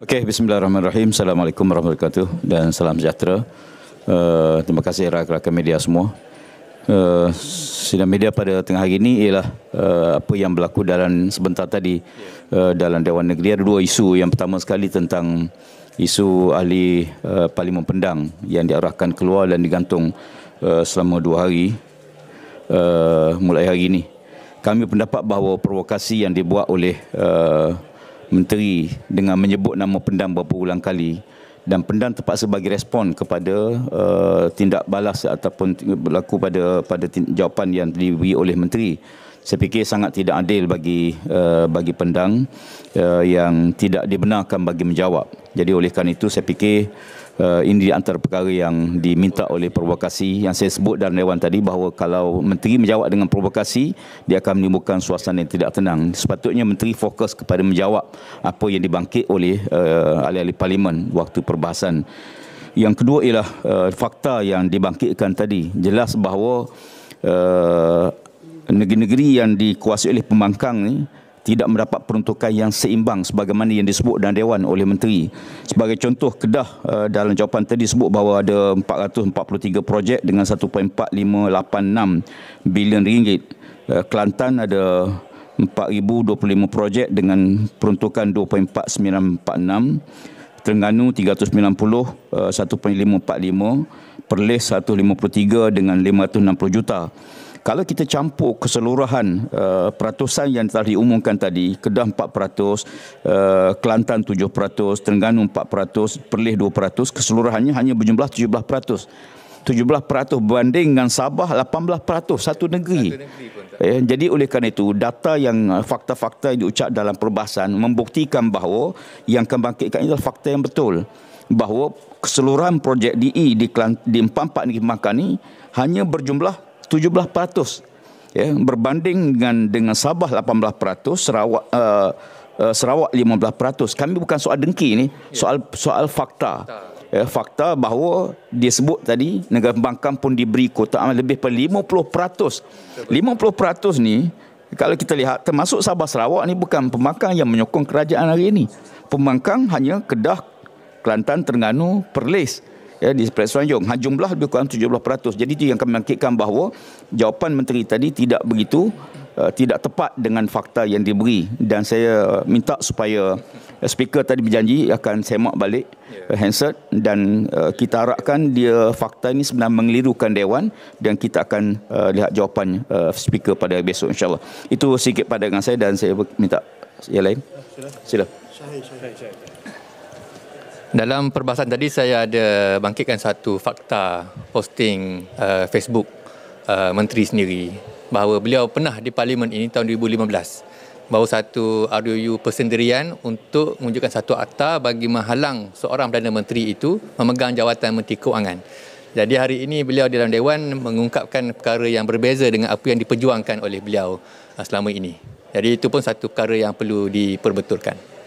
Okey, bismillahirrahmanirrahim. Assalamualaikum warahmatullahi wabarakatuh dan salam sejahtera. Uh, terima kasih rakan-rakan media semua. Uh, sidang media pada tengah hari ini ialah uh, apa yang berlaku dalam sebentar tadi uh, dalam Dewan Negeri. Ada dua isu. Yang pertama sekali tentang isu ahli uh, Parlimen Pendang yang diarahkan keluar dan digantung uh, selama dua hari uh, mulai hari ini. Kami pendapat bahawa provokasi yang dibuat oleh uh, menteri dengan menyebut nama pendam beberapa ulang kali dan pendam terpaksa bagi respon kepada uh, tindak balas ataupun berlaku pada pada jawapan yang diberi oleh menteri saya fikir sangat tidak adil bagi uh, bagi pendang uh, yang tidak dibenarkan bagi menjawab. Jadi oleh kerana itu saya fikir Eh, ini di antara perkara yang diminta oleh provokasi yang saya sebut dalam lewan tadi bahawa kalau menteri menjawab dengan provokasi dia akan menimbulkan suasana yang tidak tenang sepatutnya menteri fokus kepada menjawab apa yang dibangkit oleh uh, ahli-ahli parlimen waktu perbahasan yang kedua ialah uh, fakta yang dibangkitkan tadi jelas bahawa uh, negeri-negeri yang dikuasai oleh pembangkang ni tidak mendapat peruntukan yang seimbang sebagaimana yang disebut dan dewan oleh menteri. Sebagai contoh Kedah eh, dalam jawapan tadi sebut bahawa ada 443 projek dengan 1.4586 bilion ringgit. Eh, Kelantan ada 4025 projek dengan peruntukan 2.4946 Terengganu 390 1.545 eh, Perlis 153 dengan 560 juta kalau kita campur keseluruhan uh, peratusan yang telah diumumkan tadi Kedah 4%, uh, eh, Kelantan 7%, Terengganu 4%, Perlis 2%, keseluruhannya hanya berjumlah 17%. 17% berbanding dengan Sabah 18% satu negeri. Satu negeri Eh, jadi oleh kerana itu data yang eh, fakta-fakta yang diucap dalam perbahasan membuktikan bahawa yang kebangkitkan adalah fakta yang betul bahawa keseluruhan projek DE di di empat-empat negeri makan ini hanya berjumlah 17%. 17% ya berbanding dengan dengan Sabah 18% Sarawak uh, Sarawak 15%. Kami bukan soal dengki ni, ya. soal soal fakta. Ya, fakta bahawa dia sebut tadi negara pembangkang pun diberi kuota amal lebih per 50%. 50% ni kalau kita lihat termasuk Sabah Sarawak ni bukan pembangkang yang menyokong kerajaan hari ini. Pembangkang hanya Kedah, Kelantan, Terengganu, Perlis ya, di Pulau Seranjung. Ha, jumlah lebih kurang 17%. Jadi itu yang kami bangkitkan bahawa jawapan menteri tadi tidak begitu uh, tidak tepat dengan fakta yang diberi dan saya minta supaya uh, speaker tadi berjanji akan semak balik uh, handset dan uh, kita harapkan dia fakta ini sebenarnya mengelirukan dewan dan kita akan uh, lihat jawapan uh, speaker pada besok insyaallah. Itu sikit pada dengan saya dan saya minta yang lain. Sila. Sila. Sila. Sila. Sila. Sila. Sila. Sila. Dalam perbahasan tadi saya ada bangkitkan satu fakta posting uh, Facebook uh, menteri sendiri bahawa beliau pernah di parlimen ini tahun 2015 bawa satu RUU persendirian untuk menunjukkan satu akta bagi menghalang seorang Perdana Menteri itu memegang jawatan Menteri Keuangan. Jadi hari ini beliau di dalam Dewan mengungkapkan perkara yang berbeza dengan apa yang diperjuangkan oleh beliau eh, selama ini. Jadi itu pun satu perkara yang perlu diperbetulkan.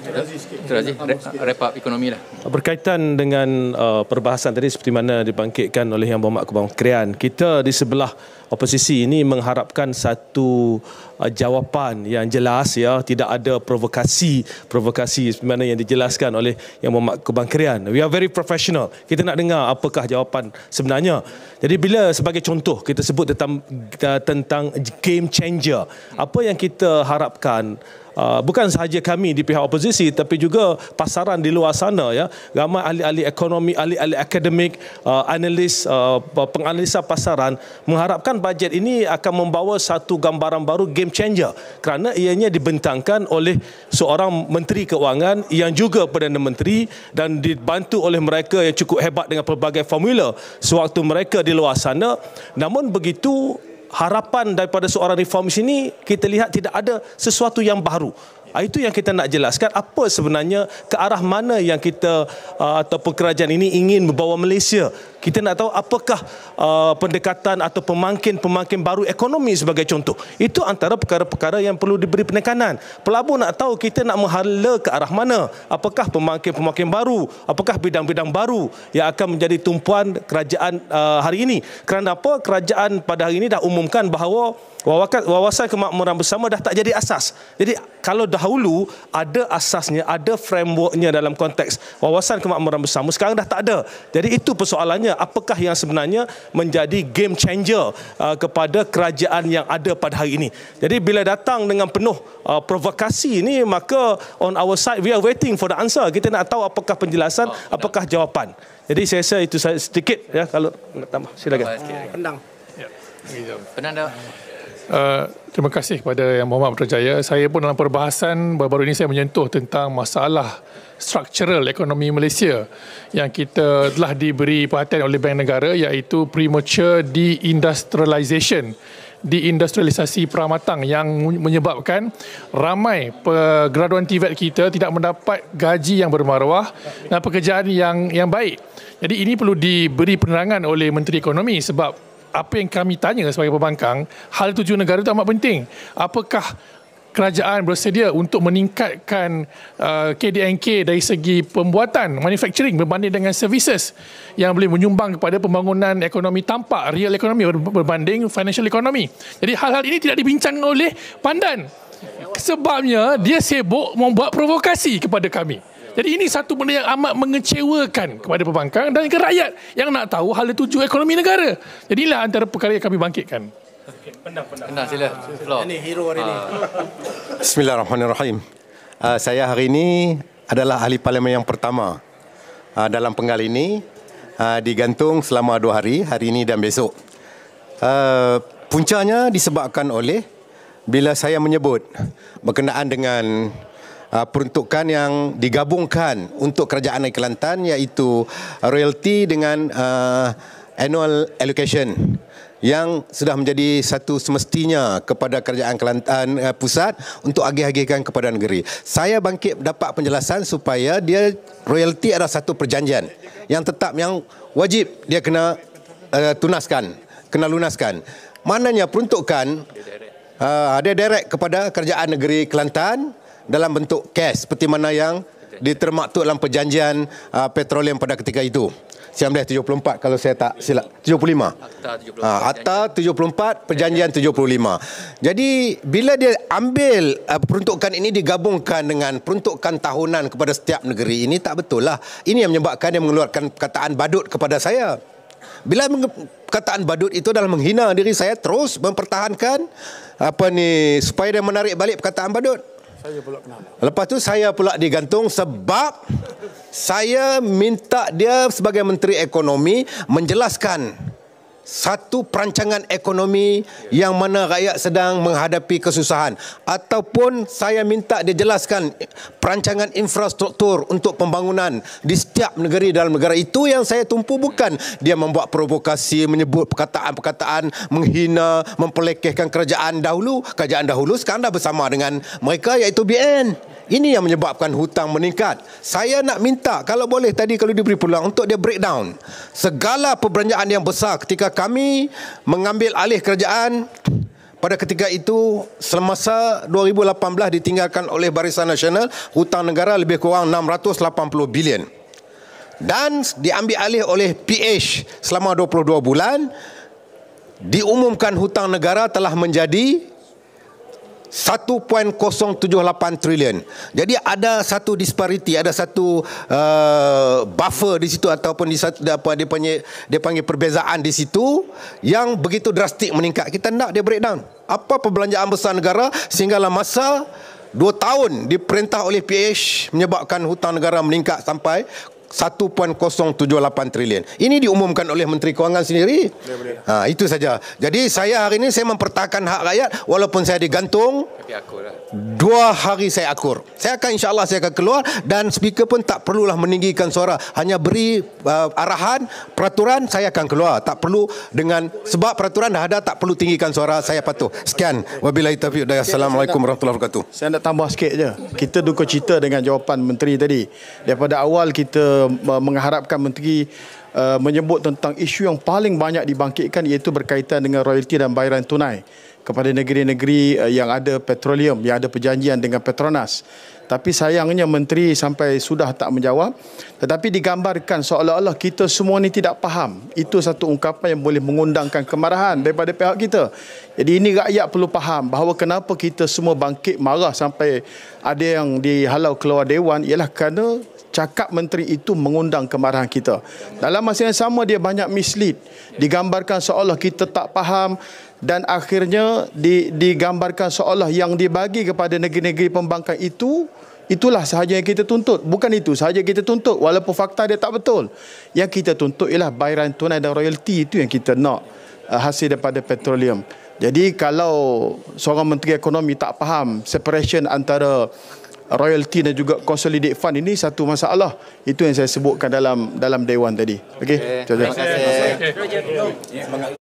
Terazi rep up ekonomi lah. Berkaitan dengan uh, perbahasan tadi seperti mana dibangkitkan oleh Yang Berhormat Kebang Krian, kita di sebelah oposisi ini mengharapkan satu uh, jawapan yang jelas ya, tidak ada provokasi, provokasi seperti mana yang dijelaskan oleh Yang Berhormat Kebang Krian. We are very professional. Kita nak dengar apakah jawapan sebenarnya. Jadi bila sebagai contoh kita sebut tentang uh, tentang game changer, apa yang kita harapkan Ah, bukan sahaja kami di pihak oposisi tapi juga pasaran di luar sana ya ramai ahli-ahli ekonomi ahli-ahli akademik uh, analis uh, penganalisa pasaran mengharapkan bajet ini akan membawa satu gambaran baru game changer kerana ianya dibentangkan oleh seorang menteri keuangan yang juga perdana menteri dan dibantu oleh mereka yang cukup hebat dengan pelbagai formula sewaktu mereka di luar sana namun begitu harapan daripada seorang reformis ini kita lihat tidak ada sesuatu yang baru Ah, itu yang kita nak jelaskan apa sebenarnya ke arah mana yang kita ah, atau kerajaan ini ingin membawa Malaysia. Kita nak tahu apakah ah, pendekatan atau pemangkin-pemangkin baru ekonomi sebagai contoh. Itu antara perkara-perkara yang perlu diberi penekanan. Pelabur nak tahu kita nak menghala ke arah mana. Apakah pemangkin-pemangkin baru, apakah bidang-bidang baru yang akan menjadi tumpuan kerajaan hari ini. Kerana apa kerajaan pada hari ini dah umumkan bahawa Wawasan kemakmuran bersama dah tak jadi asas. Jadi kalau dahulu ada asasnya, ada frameworknya dalam konteks wawasan kemakmuran bersama, sekarang dah tak ada. Jadi itu persoalannya, apakah yang sebenarnya menjadi game changer uh, kepada kerajaan yang ada pada hari ini. Jadi bila datang dengan penuh uh, provokasi ini, maka on our side we are waiting for the answer. Kita nak tahu apakah penjelasan, oh, apakah jawapan. Jadi saya rasa itu sedikit ya kalau nak tambah silakan. Pendang. Ya. Pendang dah. Eh, terima kasih kepada Yang Muhammad Putrajaya. Saya pun dalam perbahasan baru-baru ini saya menyentuh tentang masalah structural ekonomi Malaysia yang kita telah diberi perhatian oleh Bank Negara iaitu premature deindustrialization deindustrialisasi pramatang yang menyebabkan ramai graduan TVET kita tidak mendapat gaji yang bermaruah dan pekerjaan yang yang baik. Jadi ini perlu diberi penerangan oleh Menteri Ekonomi sebab apa yang kami tanya sebagai pembangkang, hal tujuh negara itu amat penting. Apakah kerajaan bersedia untuk meningkatkan uh, KDNK dari segi pembuatan, manufacturing berbanding dengan services yang boleh menyumbang kepada pembangunan ekonomi tampak, real ekonomi berbanding financial ekonomi. Jadi hal-hal ini tidak dibincang oleh pandan. Sebabnya dia sibuk membuat provokasi kepada kami. Jadi ini satu benda yang amat mengecewakan kepada pembangkang dan ke rakyat yang nak tahu hal tuju ekonomi negara. Jadi inilah antara perkara yang kami bangkitkan. Okay, pendah, pendah. Pendah, sila. Ini hero hari ini. Ah. Bismillahirrahmanirrahim. Uh, saya hari ini adalah ahli parlimen yang pertama uh, dalam penggal ini uh, digantung selama dua hari, hari ini dan besok. Uh, puncanya disebabkan oleh bila saya menyebut berkenaan dengan uh, peruntukan yang digabungkan untuk kerajaan Negeri Kelantan iaitu royalty dengan uh, annual allocation yang sudah menjadi satu semestinya kepada kerajaan Kelantan uh, pusat untuk agih-agihkan kepada negeri. Saya bangkit dapat penjelasan supaya dia royalty adalah satu perjanjian yang tetap yang wajib dia kena uh, tunaskan, kena lunaskan. Mananya peruntukan uh, dia direct kepada kerajaan negeri Kelantan dalam bentuk cash seperti mana yang tu dalam perjanjian uh, petroleum pada ketika itu. 1974 kalau saya tak silap 75. Akta 74. Akta uh, 74 perjanjian 75. Jadi bila dia ambil uh, peruntukan ini digabungkan dengan peruntukan tahunan kepada setiap negeri ini tak betul lah. Ini yang menyebabkan dia mengeluarkan perkataan badut kepada saya. Bila perkataan badut itu dalam menghina diri saya terus mempertahankan apa ni supaya dia menarik balik perkataan badut saya pula kenal. Lepas tu saya pula digantung sebab saya minta dia sebagai menteri ekonomi menjelaskan satu perancangan ekonomi yang mana rakyat sedang menghadapi kesusahan ataupun saya minta dia jelaskan perancangan infrastruktur untuk pembangunan di setiap negeri dalam negara itu yang saya tumpu bukan dia membuat provokasi menyebut perkataan-perkataan menghina mempelekehkan kerajaan dahulu kerajaan dahulu sekarang dah bersama dengan mereka iaitu BN ini yang menyebabkan hutang meningkat. Saya nak minta kalau boleh tadi kalau diberi peluang untuk dia breakdown segala perbelanjaan yang besar ketika kami mengambil alih kerajaan pada ketika itu semasa 2018 ditinggalkan oleh Barisan Nasional hutang negara lebih kurang 680 bilion dan diambil alih oleh PH selama 22 bulan diumumkan hutang negara telah menjadi 1.078 trilion. Jadi ada satu disparity, ada satu uh, buffer di situ ataupun di satu apa dia panggil dia panggil perbezaan di situ yang begitu drastik meningkat. Kita nak dia breakdown. Apa perbelanjaan besar negara sehinggalah masa dua tahun diperintah oleh PH menyebabkan hutang negara meningkat sampai 1.078 trilion. Ini diumumkan oleh Menteri Kewangan sendiri. Ya, ha, itu saja. Jadi saya hari ini saya mempertahankan hak rakyat walaupun saya digantung. Lah. Dua hari saya akur. Saya akan insya Allah saya akan keluar dan speaker pun tak perlulah meninggikan suara. Hanya beri uh, arahan, peraturan saya akan keluar. Tak perlu dengan sebab peraturan dah ada tak perlu tinggikan suara saya patuh. Sekian. Wabillahi Assalamualaikum warahmatullahi wabarakatuh. Saya nak tambah sikit je. Kita duka cita dengan jawapan Menteri tadi. Daripada awal kita uh, mengharapkan menteri Uh, menyebut tentang isu yang paling banyak dibangkitkan iaitu berkaitan dengan royalti dan bayaran tunai kepada negeri-negeri eh, yang ada petroleum, yang ada perjanjian dengan Petronas. Tapi sayangnya menteri sampai sudah tak menjawab. Tetapi digambarkan seolah-olah kita semua ni tidak faham. Itu satu ungkapan yang boleh mengundangkan kemarahan daripada pihak kita. Jadi ini rakyat perlu faham bahawa kenapa kita semua bangkit marah sampai ada yang dihalau keluar dewan ialah kerana cakap menteri itu mengundang kemarahan kita. Dalam masa yang sama dia banyak mislead. Digambarkan seolah kita tak faham dan akhirnya digambarkan seolah yang dibagi kepada negeri-negeri pembangkang itu itulah sahaja yang kita tuntut bukan itu sahaja kita tuntut walaupun fakta dia tak betul yang kita tuntut ialah bayaran tunai dan royalti itu yang kita nak eh, hasil daripada petroleum jadi kalau seorang menteri ekonomi tak faham separation antara royalty dan juga consolidate fund ini satu masalah. Itu yang saya sebutkan dalam dalam dewan tadi. Okey. Okay. Terima kasih. Terima kasih. Terima kasih.